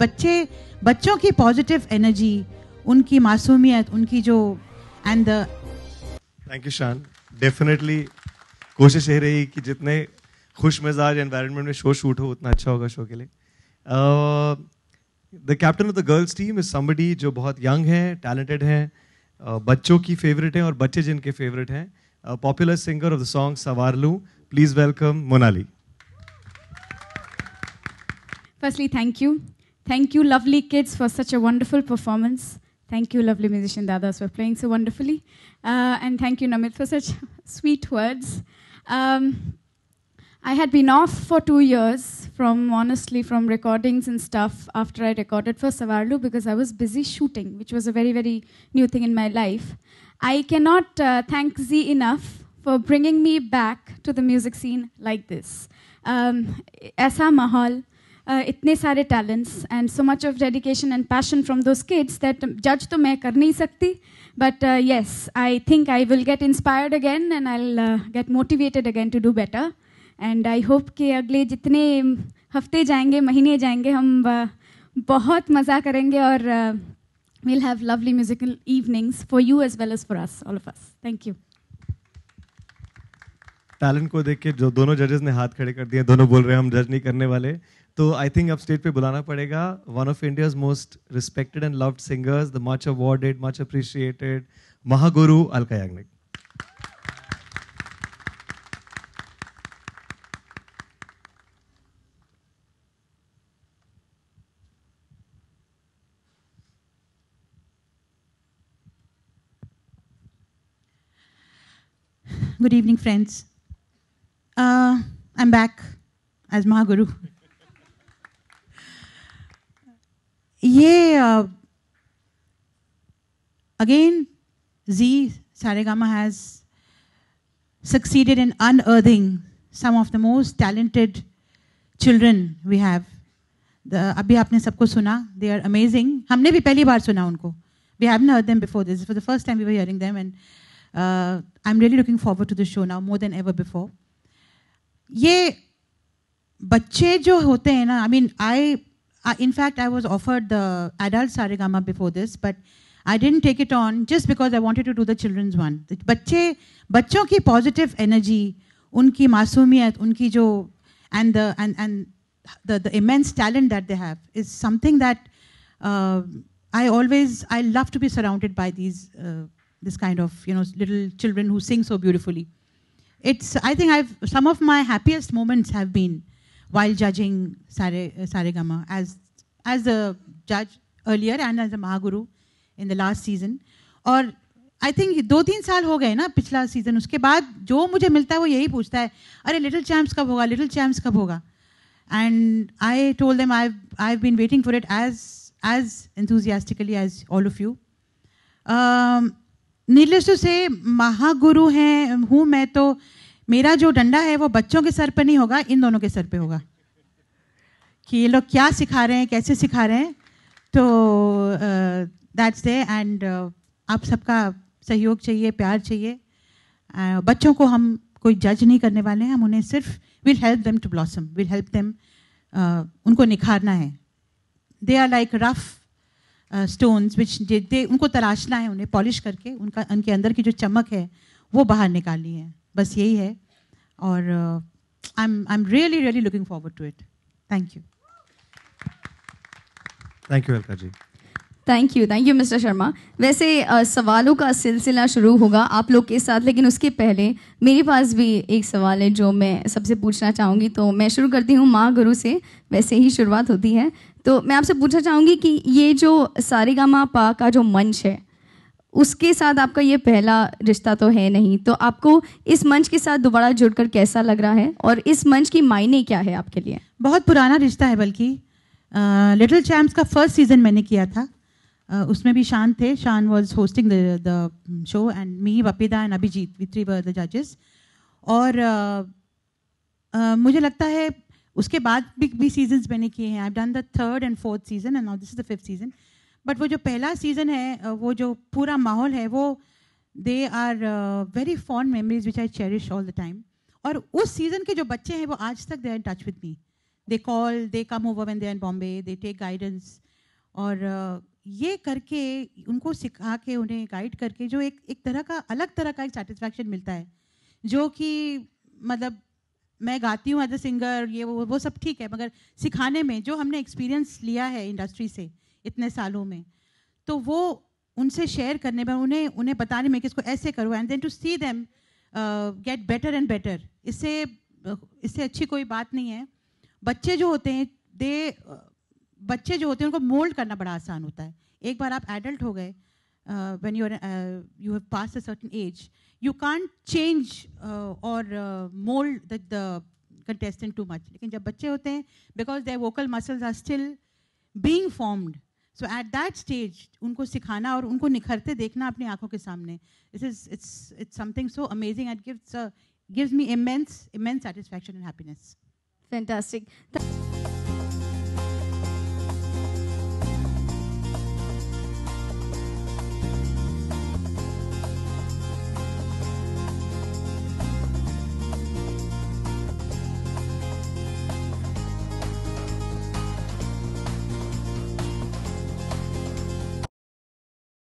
बच्चे बच्चों की पॉजिटिव एनर्जी उनकी मासूमियत उनकी जो and thank you Shaan definitely कोशिश ये रही कि जितने खुश मिजाज एनवायरनमेंट में शो शूट हो उतना अच्छा होगा शो के लिए the captain of the girls team is somebody जो बहुत यंग है टैलेंटेड हैं uh, बच्चों की फेवरेट हैं और बच्चे जिनके फेवरेट हैं popular singer of the song Sawaar Loon please welcome Monali firstly thank you Thank you, lovely kids, for such a wonderful performance. Thank you, lovely musician Dadas, for playing so wonderfully. Uh, and thank you, Namit, for such sweet words. Um, I had been off for two years from, honestly, from recordings and stuff after I recorded for Savarlu because I was busy shooting, which was a very, very new thing in my life. I cannot uh, thank Z enough for bringing me back to the music scene like this. Um, Aisa Mahal, uh, itne sare talents and so much of dedication and passion from those kids that um, judge to mai kar nahi sakti but uh, yes i think i will get inspired again and i'll uh, get motivated again to do better and i hope ke agle jitne um, hafte jayenge mahine jayenge hum uh, bahut maza karenge uh, we'll have lovely musical evenings for you as well as for us all of us thank you talent को देख के जो दोनों जजेस ने हाथ खड़े कर दिए दोनों बोल रहे हैं हम जज नहीं करने वाले तो आई थिंक अब स्टेज पे बुलाना पड़ेगा one of India's most respected and loved singers the much awarded much appreciated महागुरु Alka Yagnik Good evening, friends. back as Mahaguru. yeah. Uh, again, Z Saregama has succeeded in unearthing some of the most talented children we have. The abhi apne sabko suna. They are amazing. We haven't heard them before. This is for the first time we were hearing them, and uh, I'm really looking forward to the show now more than ever before. ये बच्चे जो होते I ना आई in fact, I was offered the adult Sarigama before this, but I didn't take it on just because I wanted to do the children's one. बच्चे बच्चों की positive energy, उनकी मासूमियत, उनकी जो and the and and the immense talent that they have is something that uh, I always I love to be surrounded by these uh, this kind of you know little children who sing so beautifully it's i think i've some of my happiest moments have been while judging Sare, uh, saregama as as a judge earlier and as a mahaguru in the last season or I think दो तीन साल हो गए ना पिछला season उसके बाद जो मुझे मिलता है वो यही पूछता है अरे लिटिल चैम्प्स कब होगा लिटिल चैम्प्स कब होगा and I told them I I been waiting for it as as enthusiastically as all of you Neeraj तो से महागुरु हैं हूँ मैं तो मेरा जो डंडा है वो बच्चों के सर पर नहीं होगा इन दोनों के सर पे होगा कि ये लोग क्या सिखा रहे हैं कैसे सिखा रहे हैं तो दैट्स दे एंड आप सबका सहयोग चाहिए प्यार चाहिए uh, बच्चों को हम कोई जज नहीं करने वाले हैं हम उन्हें सिर्फ will help them to blossom will help them उनको निखारना है they are like rough stones which they उनको तराशना है उन्हें पॉलिश करके उनका उनके अंदर की जो चमक है वो बाहर निकालनी है बस यही है और I am I am really really looking forward to it thank you thank you Alka ji thank you thank you mister Sharma वैसे आ, सवालों का सिलसिला शुरू होगा आप लोग के साथ लेकिन उसके पहले मेरे पास भी एक सवाल है जो मैं सबसे पूछना चाहूँगी तो मैं शुरू करती हूँ माँ गुरु से वैसे ही शुरुआत होती है तो मैं आपसे पूछना चाहूँगी कि ये जो सारे माँ पा का जो मंच है उसके साथ आपका ये पहला रिश्ता तो है नहीं तो आपको इस मंच के साथ दोबारा जुड़कर कैसा लग रहा है और इस मंच की मायने क्या है आपके लिए बहुत पुराना रिश्ता है बल्कि लिटिल चैम्प्स का फर्स्ट सीज़न मैंने किया था Uh, उसमें भी शान थे Shaan was hosting the show and me Bappi da and Abhijeet we were the जजेस और uh, uh, मुझे लगता है उसके बाद भी भी सीजन्स मैंने किए हैं I done the third and fourth season and now this is the fifth season but वो जो पहला सीजन है वो जो पूरा माहौल है वो they are very fond memories which I cherish all the time और उस सीजन के जो बच्चे हैं वो आज तक they are in touch with me they call they come over when they are in Bombay they take guidance और uh, ये करके उनको सिखा के उन्हें गाइड करके जो एक एक तरह का अलग तरह का एक सेटिस्फैक्शन मिलता है जो कि मतलब मैं गाती हूँ एज अ सिंगर ये वो वो सब ठीक है मगर सिखाने में जो हमने एक्सपीरियंस लिया है इंडस्ट्री से इतने सालों में तो वो उनसे शेयर करने में उन्हें उन्हें बताने में कि इसको ऐसे करो and then to see them get better and better इससे इससे अच्छी कोई बात नहीं है बच्चे जो होते हैं दे बच्चे जो होते हैं उनको मोल्ड करना बड़ा आसान होता है एक बार आप एडल्ट हो गए when you you have pass a certain age you can't change और mould the contestant too much लेकिन जब बच्चे होते हैं because their vocal muscles are still being formed so at that stage उनको सिखाना और उनको निखरते देखना अपनी आंखों के सामने this is it's it's something so amazing at gives gives me immense immense satisfaction and happiness fantastic